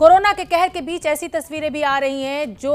corona के कहर के बीच ऐसी तस्वीरें भी आ रही हैं जो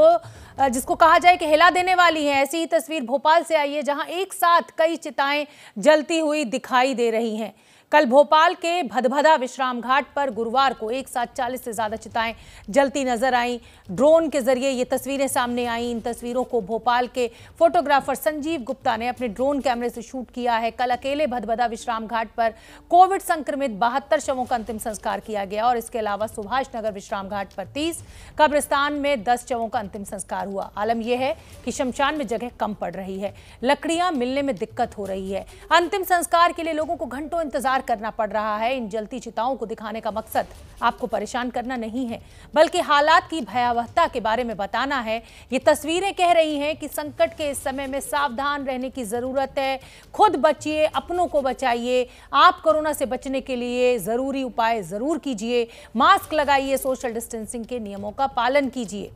जिसको कहा जाए कि हिला देने वाली है ऐसी ही तस्वीर भोपाल से आई है जहां एक साथ कई चिताएं जलती हुई दिखाई दे रही हैं कल भोपाल के भदभदा विश्राम घाट पर गुरुवार को एक साथ चालीस से ज़्यादा चिताएं जलती नजर आईं ड्रोन के जरिए ये तस्वीरें सामने आईं इन तस्वीरों को भोपाल के फोटोग्राफर संजीव गुप्ता ने अपने ड्रोन कैमरे से शूट किया है कल अकेले भदभदा विश्राम घाट पर कोविड संक्रमित बहत्तर शवों का अंतिम संस्कार किया गया और इसके अलावा सुभाष नगर विश्राम घाट पर तीस कब्रिस्तान में दस शवों का अंतिम संस्कार हुआ आलम यह है कि शमशान में जगह कम पड़ रही है लकड़ियां मिलने में दिक्कत हो रही है अंतिम संस्कार के लिए लोगों को घंटों इंतजार करना पड़ रहा है इन जलती चिताओं को दिखाने का मकसद आपको परेशान करना नहीं है बल्कि हालात की भयावहता के बारे में बताना है ये तस्वीरें कह रही हैं कि संकट के इस समय में सावधान रहने की ज़रूरत है खुद बचिए अपनों को बचाइए आप कोरोना से बचने के लिए ज़रूरी उपाय ज़रूर कीजिए मास्क लगाइए सोशल डिस्टेंसिंग के नियमों का पालन कीजिए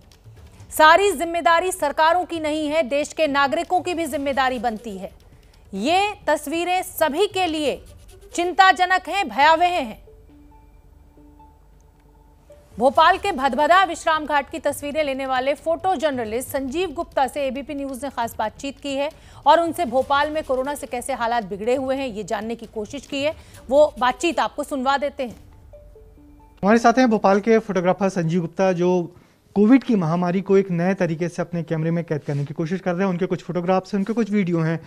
सारी जिम्मेदारी सरकारों की नहीं है देश के नागरिकों की भी जिम्मेदारी बनती है ये तस्वीरें सभी के लिए चिंताजनक हैं भयावह हैं भोपाल के भदभदा विश्राम घाट की तस्वीरें लेने वाले फोटो जर्नलिस्ट संजीव गुप्ता से एबीपी न्यूज ने खास बातचीत की है और उनसे भोपाल में कोरोना से कैसे हालात बिगड़े हुए हैं ये जानने की कोशिश की है वो बातचीत आपको सुनवा देते हैं हमारे साथ हैं भोपाल के फोटोग्राफर संजीव गुप्ता जो कोविड की महामारी को एक नए तरीके से अपने कैमरे में कैद करने की कोशिश कर रहे हैं उनके कुछ फोटोग्राफ्स हैं उनके कुछ वीडियो हैं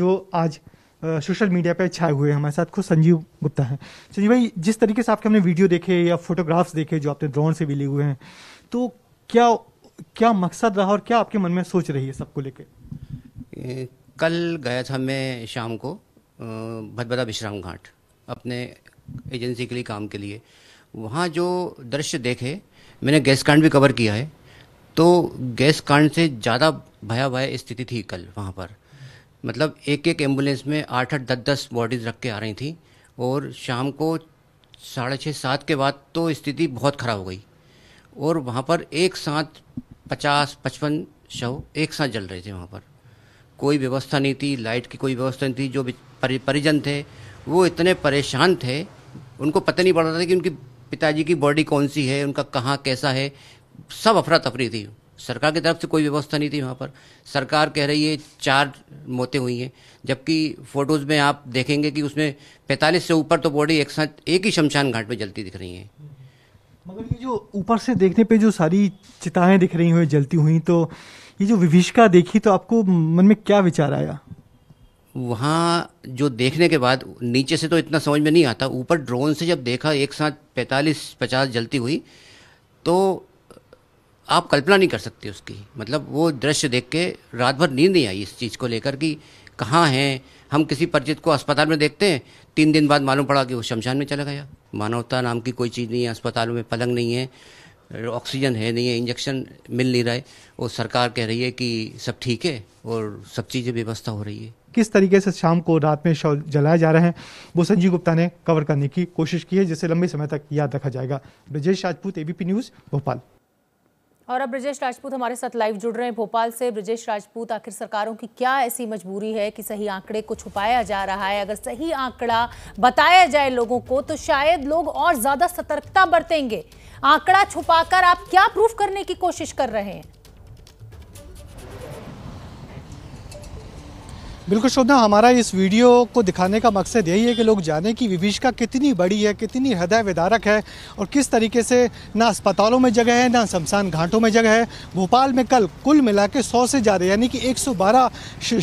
जो आज सोशल मीडिया पर छाए हुए हमारे साथ खुद संजीव गुप्ता हैं संजीव भाई जिस तरीके से आपके हमने वीडियो देखे या फोटोग्राफ्स देखे जो आपने ड्रोन से भी लिए हुए हैं तो क्या क्या मकसद रहा और क्या आपके मन में सोच रही है सबको लेके कल गया था मैं शाम को भदभदा विश्राम घाट अपने एजेंसी के लिए काम के लिए वहाँ जो दृश्य देखे मैंने गैस कांड भी कवर किया है तो गैस कांड से ज़्यादा भयावह स्थिति थी कल वहाँ पर मतलब एक एक एम्बुलेंस में आठ आठ दस दस बॉडीज़ रख के आ रही थी और शाम को साढ़े छः सात के बाद तो स्थिति बहुत ख़राब हो गई और वहाँ पर एक साथ पचास पचपन शव एक साथ जल रहे थे वहाँ पर कोई व्यवस्था नहीं थी लाइट की कोई व्यवस्था नहीं थी जो परि, परिजन थे वो इतने परेशान थे उनको पता नहीं पड़ रहा था कि उनकी पिताजी की बॉडी कौन सी है उनका कहाँ कैसा है सब अफरा तफरी थी सरकार की तरफ से कोई व्यवस्था नहीं थी वहाँ पर सरकार कह रही है चार मौतें हुई हैं जबकि फोटोज़ में आप देखेंगे कि उसमें 45 से ऊपर तो बॉडी एक साथ एक ही शमशान घाट में जलती दिख रही हैं मगर ये जो ऊपर से देखने पे जो सारी चिताएं दिख रही हुई जलती हुई तो ये जो विभिषका देखी तो आपको मन में क्या विचार आया वहाँ जो देखने के बाद नीचे से तो इतना समझ में नहीं आता ऊपर ड्रोन से जब देखा एक साथ 45 50 जलती हुई तो आप कल्पना नहीं कर सकते उसकी मतलब वो दृश्य देख के रात भर नींद नहीं आई इस चीज़ को लेकर कि कहाँ हैं हम किसी परिचित को अस्पताल में देखते हैं तीन दिन बाद मालूम पड़ा कि वो शमशान में चला गया मानवता नाम की कोई चीज़ नहीं है अस्पतालों में पलंग नहीं है ऑक्सीजन है नहीं है इंजेक्शन मिल नहीं रहा है और सरकार कह रही है कि सब ठीक है और सब चीज़ें व्यवस्था हो रही है किस तरीके से शाम को रात में शव जलाए जा रहे हैं वो संजीव गुप्ता ने कवर करने की कोशिश की है जिसे लंबे समय तक याद रखा जाएगा ब्रजेश राजपूत एबीपी न्यूज़ भोपाल और अब ब्रजेश राजपूत हमारे साथ लाइव जुड़ रहे हैं भोपाल से ब्रजेश राजपूत आखिर सरकारों की क्या ऐसी मजबूरी है कि सही आंकड़े को छुपाया जा रहा है अगर सही आंकड़ा बताया जाए लोगों को तो शायद लोग और ज़्यादा सतर्कता बरतेंगे आंकड़ा छुपाकर आप क्या प्रूफ करने की कोशिश कर रहे हैं बिल्कुल शोधना हमारा इस वीडियो को दिखाने का मकसद यही है कि लोग जाने कि विभीषिका कितनी बड़ी है कितनी हृदय विदारक है और किस तरीके से ना अस्पतालों में जगह है ना शमशान घाटों में जगह है भोपाल में कल कुल मिला के सौ से ज़्यादा यानी कि 112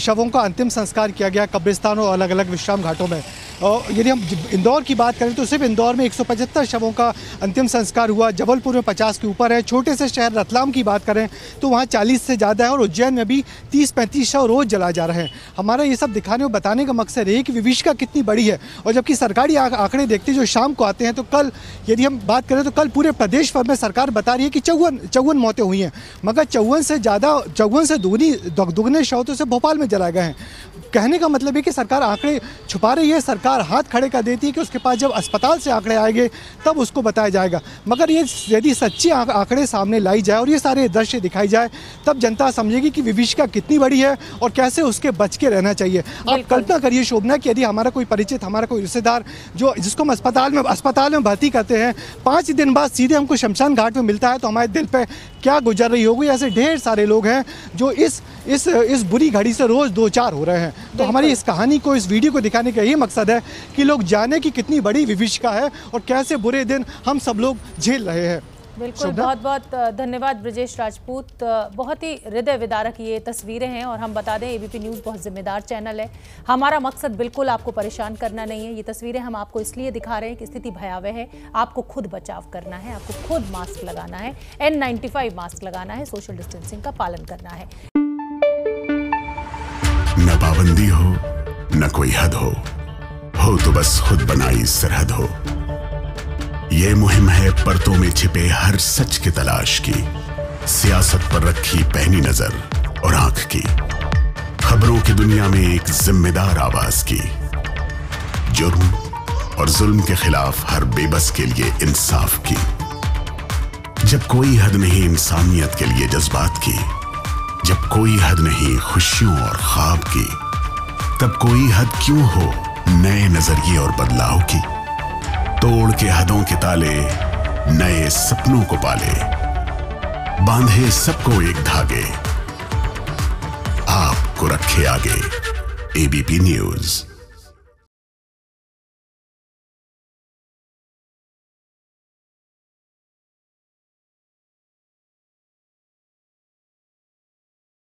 शवों का अंतिम संस्कार किया गया कब्रिस्तान और अलग अलग विश्राम घाटों में यदि हम इंदौर की बात करें तो सिर्फ इंदौर में 175 शवों का अंतिम संस्कार हुआ जबलपुर में 50 के ऊपर है छोटे से शहर रतलाम की बात करें तो वहाँ 40 से ज़्यादा है और उज्जैन में भी 30-35 शव रोज़ जला जा रहे हैं हमारा ये सब दिखाने और बताने का मकसद है कि विभिषिका कितनी बड़ी है और जबकि सरकारी आंकड़े देखते जो शाम को आते हैं तो कल यदि हम बात करें तो कल पूरे प्रदेश भर में सरकार बता रही है कि चौवन चौवन मौतें हुई हैं मगर चौवन से ज़्यादा चौवन से दोगुनी दुगने शव तो उसे भोपाल में जलाए गए हैं कहने का मतलब है कि सरकार आंकड़े छुपा रही है सरकार सरकार हाथ खड़े कर देती है कि उसके पास जब अस्पताल से आंकड़े आएंगे तब उसको बताया जाएगा मगर ये यदि सच्ची आंकड़े सामने लाई जाए और ये सारे दृश्य दिखाई जाए तब जनता समझेगी कि विभिषिका कितनी बड़ी है और कैसे उसके बच के रहना चाहिए आप कल्पना करिए शोभना कि यदि हमारा कोई परिचित हमारा कोई रिश्तेदार जो जिसको हम अस्पताल में अस्पताल में भर्ती करते हैं पाँच दिन बाद सीधे हमको शमशान घाट में मिलता है तो हमारे दिल पर क्या गुजर रही होगी ऐसे ढेर सारे लोग हैं जो इस इस इस बुरी घड़ी से रोज़ दो चार हो रहे हैं तो हमारी इस कहानी को इस वीडियो को दिखाने का ये मकसद है कि लोग जाने की कितनी बड़ी विभिषिका है और कैसे बुरे दिन हम सब लोग झेल रहे हैं बिल्कुल बहुत बहुत धन्यवाद ब्रजेश राजपूत बहुत ही हृदय विदारक ये तस्वीरें हैं और हम बता दें एबीपी न्यूज़ बहुत जिम्मेदार चैनल है हमारा मकसद बिल्कुल आपको परेशान करना नहीं है ये तस्वीरें हम आपको इसलिए दिखा रहे हैं कि स्थिति भयावह है आपको खुद बचाव करना है आपको खुद मास्क लगाना है एन मास्क लगाना है सोशल डिस्टेंसिंग का पालन करना है न पाबंदी हो न कोई हद हो हो तो बस खुद बनाई सरहद हो यह मुहिम है परतों में छिपे हर सच की तलाश की सियासत पर रखी पहनी नजर और आंख की खबरों की दुनिया में एक जिम्मेदार आवाज की जुर्म और जुल्म के खिलाफ हर बेबस के लिए इंसाफ की जब कोई हद नहीं इंसानियत के लिए जज्बात की जब कोई हद नहीं खुशियों और ख्वाब की तब कोई हद क्यों हो नए नजरिए और बदलाव की तोड़ के हदों के ताले नए सपनों को पाले बांधे सबको एक धागे आपको रखे आगे एबीपी न्यूज़